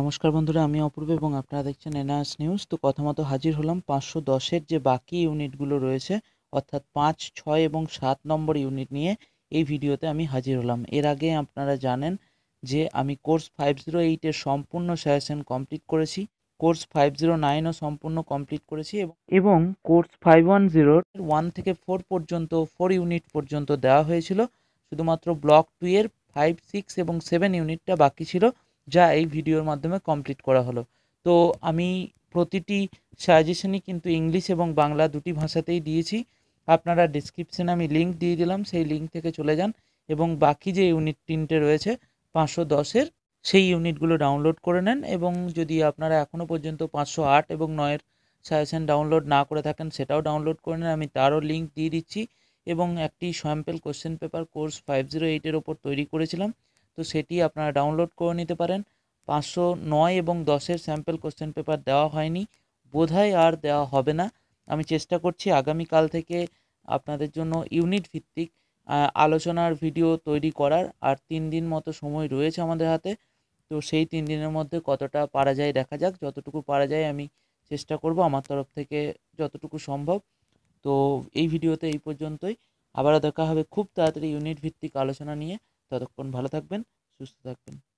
নমস্কার বন্ধুরা আমি অপূর্ব এবং আপনারা দেখছেন এনআস নিউজ তো প্রথমত হাজির হলাম পাঁচশো দশের যে বাকি ইউনিটগুলো রয়েছে অর্থাৎ পাঁচ ছয় এবং সাত নম্বর ইউনিট নিয়ে এই ভিডিওতে আমি হাজির হলাম এর আগে আপনারা জানেন যে আমি কোর্স ফাইভ জিরো এইটের সম্পূর্ণ সাজেশন কমপ্লিট করেছি কোর্স ফাইভ জিরো নাইনও সম্পূর্ণ কমপ্লিট করেছি এবং কোর্স ফাইভ ওয়ান জিরোর ওয়ান থেকে ফোর পর্যন্ত ফোর ইউনিট পর্যন্ত দেওয়া হয়েছিল শুধুমাত্র ব্লক টু এর ফাইভ সিক্স এবং সেভেন ইউনিটটা বাকি ছিল যা এই ভিডিওর মাধ্যমে কমপ্লিট করা হলো তো আমি প্রতিটি সাজেশনই কিন্তু ইংলিশ এবং বাংলা দুটি ভাষাতেই দিয়েছি আপনারা ডিসক্রিপশানে আমি লিঙ্ক দিয়ে দিলাম সেই লিঙ্ক থেকে চলে যান এবং বাকি যে ইউনিট তিনটে রয়েছে পাঁচশো দশের সেই ইউনিটগুলো ডাউনলোড করে নেন এবং যদি আপনারা এখনও পর্যন্ত পাঁচশো আট এবং নয়ের সাজেশন ডাউনলোড না করে থাকেন সেটাও ডাউনলোড করে নেন আমি তারও লিঙ্ক দিয়ে দিচ্ছি এবং একটি sample question paper course five zero এইটের ওপর তৈরি করেছিলাম তো সেটি আপনারা ডাউনলোড করে নিতে পারেন পাঁচশো নয় এবং দশের স্যাম্পল কোশ্চেন পেপার দেওয়া হয়নি বোধহয় আর দেওয়া হবে না আমি চেষ্টা করছি আগামীকাল থেকে আপনাদের জন্য ইউনিট ভিত্তিক আলোচনার ভিডিও তৈরি করার আর তিন দিন মতো সময় রয়েছে আমাদের হাতে তো সেই তিন দিনের মধ্যে কতটা পারা যায় দেখা যাক যতটুকু পারা যায় আমি চেষ্টা করব আমার তরফ থেকে যতটুকু সম্ভব তো এই ভিডিওতে এই পর্যন্তই আবারও দেখা হবে খুব তাড়াতাড়ি ইউনিট ভিত্তিক আলোচনা নিয়ে ততক্ষণ ভালো থাকবেন সুস্থ থাকবেন